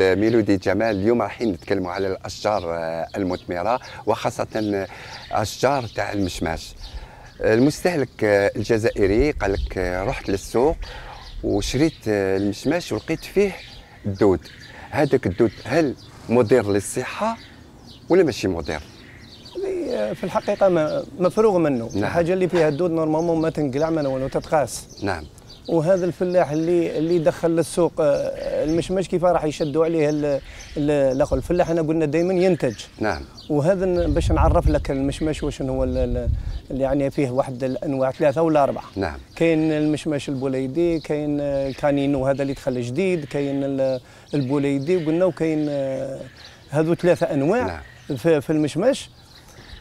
ميلودي جمال اليوم رايحين نتكلموا على الاشجار آه، المثمره وخاصه آه، اشجار تاع المشماش آه، المستهلك الجزائري قال لك رحت للسوق وشريت المشماش ولقيت فيه الدود هذاك الدود هل مضر للصحه ولا ماشي مضر يعني، في الحقيقه مفروغ منه نعم. الحاجه اللي فيها الدود نورمالمون ما تنقلع منه ولا تتقاس نعم وهذا الفلاح اللي اللي دخل للسوق آه، المشمش كيف راح يشدوا عليه الاخر الفلاح انا قلنا دائما ينتج نعم وهذا باش نعرف لك المشمش واش هو اللي يعني فيه واحد الانواع ثلاثه ولا اربعه نعم كاين المشمش البوليدي كاين آه، كانينو هذا اللي دخل جديد كاين البوليدي وقلنا وكاين آه، هذو ثلاثه انواع نعم. في المشمش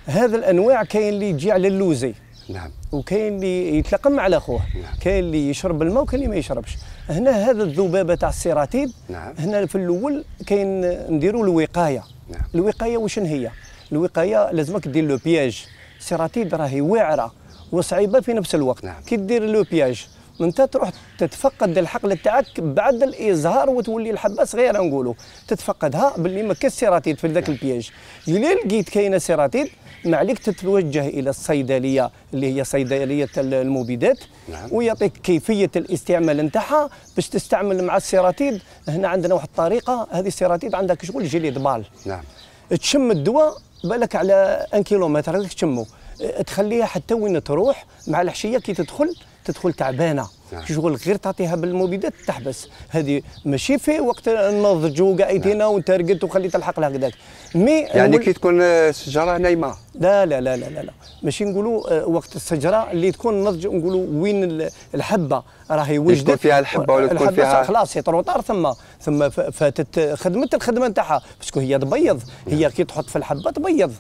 هذا الانواع كاين اللي يجي على اللوزي نعم وكاين اللي يتلقم على خوه نعم. كاين اللي يشرب الماء وكاين اللي ما يشربش هنا هذا الذبابه تاع السيراتيد نعم. هنا في الاول كاين نديروا الوقايه نعم. الوقايه واش هي الوقايه لازمك دير لو بياج السيراتيد راهي واعره وصعيبه في نفس الوقت نعم. كي دير لو بياج من تروح تتفقد الحقل تاعك بعد الازهار وتولي الحبه صغيره نقولوا تتفقدها باللي ما كاش سيراتيد في ذاك البياج اللي لقيت كاينه سيراتيد ما عليك تتوجه الى الصيدليه اللي هي صيدليه المبيدات نعم. ويعطيك كيفيه الاستعمال نتاعها باش تستعمل مع السيراتيد هنا عندنا واحد الطريقه هذه السيراتيد عندها شغل جليد بال نعم تشم الدواء بالك على 1 كيلومتر تشمه أه، تخليها حتى وين تروح مع العشيه كي تدخل تدخل تعبانه نعم. شغل غير تعطيها بالمبيدات تحبس هذه ماشي في وقت النضج وقاعدين ايدينا نعم. وانت رقدت وخليت الحقل هكذاك مي يعني كي تكون الشجره نايمه لا لا لا لا لا, لا. ماشي نقولوا آه، وقت الشجره اللي تكون نضج نقولوا وين الحبه راهي وجدت تكون فيها الحبه ولا تكون فيها خلاص هي طروطار ثم ثم فاتت خدمت الخدمه نتاعها باسكو هي تبيض هي نعم. كي تحط في الحبه تبيض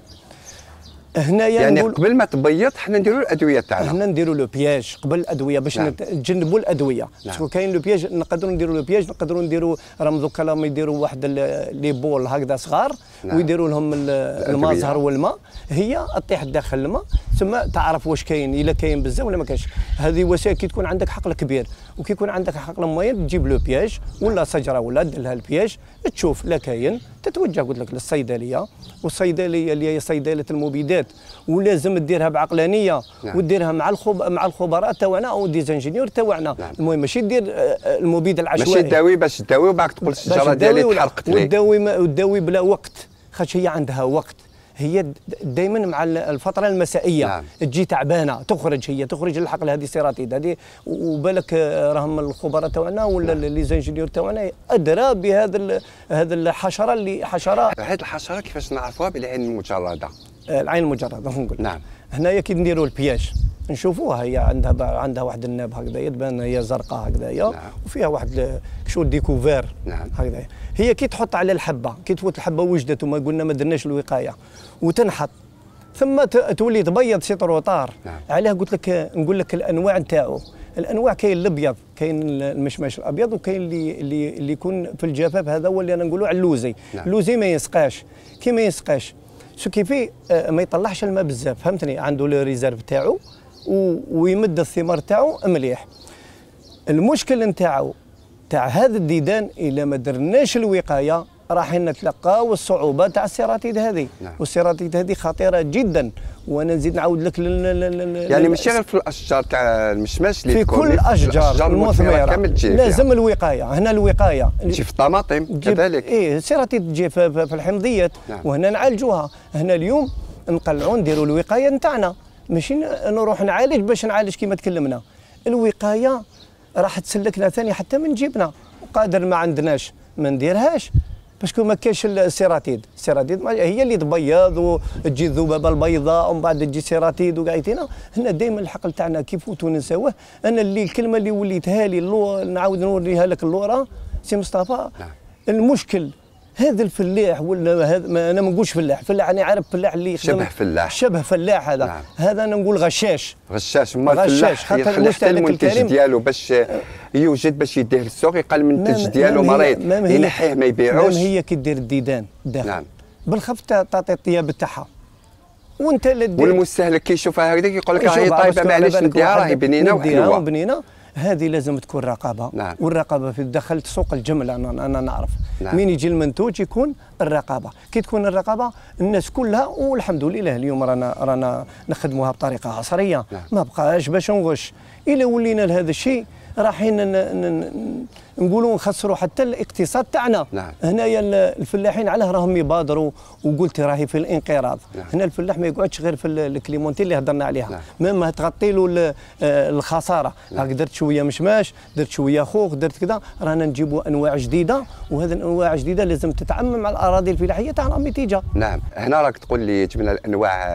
هنايا يعني قبل ما تبيض حنا نديروا الادويه تاعنا حنا نديروا لو بياج قبل الادويه باش نعم. نتجنبوا الادويه نعم. كاين لو بياج نقدروا نديروا لو بياج نقدروا نديروا راهم دوكا راهم يديروا واحد لي بول هكذا صغار نعم. ويديروا لهم الماء زهر والماء هي تطيح داخل الماء ثم تعرف واش كاين الا كاين بزاف ولا ما كاينش هذه وسائل كي تكون عندك حقل كبير وكيكون عندك حقل معين تجيب لو بياج ولا شجره ولا دير لها البياج تشوف لا كاين تتوجه قلت لك للصيدليه والصيدليه اللي هي صيدله المبيدات ولازم ديرها بعقلانيه نعم. وديرها مع الخب... مع الخبراء تاعنا او ديزانجينيور تاعنا نعم. المهم ماشي دير آه، المبيد العشوائي ماشي تداوي باش تداوي وبعد تقول الشجره ديالي تحرقت لي وتداوي وتداوي بلا وقت خاطش هي عندها وقت هي دائما مع الفتره المسائيه نعم. تجي تعبانه تخرج هي تخرج الحق لهذه السيراتيد هذه وبالك راهم الخبراء تاعنا ولا نعم. لي زانجينيور تاعنا ادرى بهذا هذا الحشره اللي حشره هذه الحشره كيفاش نعرفوها بالعين المجرده آه، العين المجرده نقول نعم هنايا كي نديروا البياج نشوفوها هي عندها عندها واحد الناب هكذايا تبان هي زرقاء هكذايا نعم. وفيها واحد كشو ديكوفير نعم. هكذايا هي كي تحط على الحبه كي تفوت الحبه وجدت وما قلنا ما درناش الوقايه وتنحط ثم تولي تبيض شي طروطار نعم. علاه قلت لك نقول لك الانواع نتاعو الانواع كاين الابيض كاين المشماش الابيض وكاين اللي اللي اللي يكون في الجفاف هذا هو اللي انا نقولوا على اللوزي نعم. اللوزي ما يسقاش كي ما يسقاش سو كيفي آه، ما يطلعش الماء بزاف فهمتني عنده لو ريزيرف تاعو ويمد الثمار تاعو مليح المشكل نتاعو تاع هذا الديدان الا ما درناش الوقايه راح نتلقاو الصعوبه تاع السيراتيد هذه نعم. والسيراتيد هذه خطيره جدا وانا نزيد نعاود لك لل... يعني ماشي غير في الاشجار تاع المشماش اللي في كل الاشجار المثمره لازم يعني. الوقايه هنا الوقايه تجي في الطماطم كذلك اي السيراتيد تجي في, في الحمضيات نعم. وهنا نعالجوها هنا اليوم نقلعوا نديروا الوقايه نتاعنا ماشي نروح نعالج باش نعالج كما تكلمنا الوقايه راح تسلكنا ثاني حتى من جيبنا وقادر ما عندناش ما نديرهاش باسكو ما كاينش السيراتيد السيراتيد هي اللي تبيض وتجي الذبابه البيضاء ومن بعد تجي سيراتيد وقعيتينا هنا دائما الحقل تاعنا فوتوا ننساوه انا اللي الكلمه اللي وليتها لي نعاود نوريها لك اللورا سي مصطفى نعم. المشكل هذا الفلاح ولا هذا ما انا ما نقولش فلاح فلاح انا عارف فلاح اللي شبه فلاح شبه فلاح هذا نعم. هذا انا نقول غشاش غشاش ما غشاش حتى حتى المنتج ديالو باش يوجد باش يديه للسوق يقل المنتج ديالو مريض ينحيه ما يبيعوش هي كي دير الديدان داخل نعم بالخف تعطي الطياب تاعها وانت اللي والمستهلك كيشوفها هكذا كيقول لك راهي طايبه معليش نديها راهي بنينه وحلوه بنينه هذه لازم تكون رقابه نعم. والرقابه في دخلت سوق الجمله انا, أنا نعرف نعم. مين يجي المنتوج يكون الرقابه كي تكون الرقابه الناس كلها والحمد لله اليوم رانا رانا نخدموها بطريقه عصريه نعم. ما بقاش باش نغش الا ولينا لهذا الشيء رايحين نقولوا نخسروا حتى الاقتصاد تاعنا نعم. هنايا الفلاحين علاه راهم يبادروا وقلت راهي في الانقراض نعم. هنا الفلاح ما يقعدش غير في الكليمونتي اللي هضرنا عليها نعم. ما تغطي له آه، الخساره نعم. راك درت شويه مشماش درت شويه خوخ درت كذا رانا نجيبوا انواع جديده وهذه الانواع الجديده لازم تتعمم على الاراضي الفلاحيه تاعنا ميتيجا نعم هنا راك تقول لي تبنى الانواع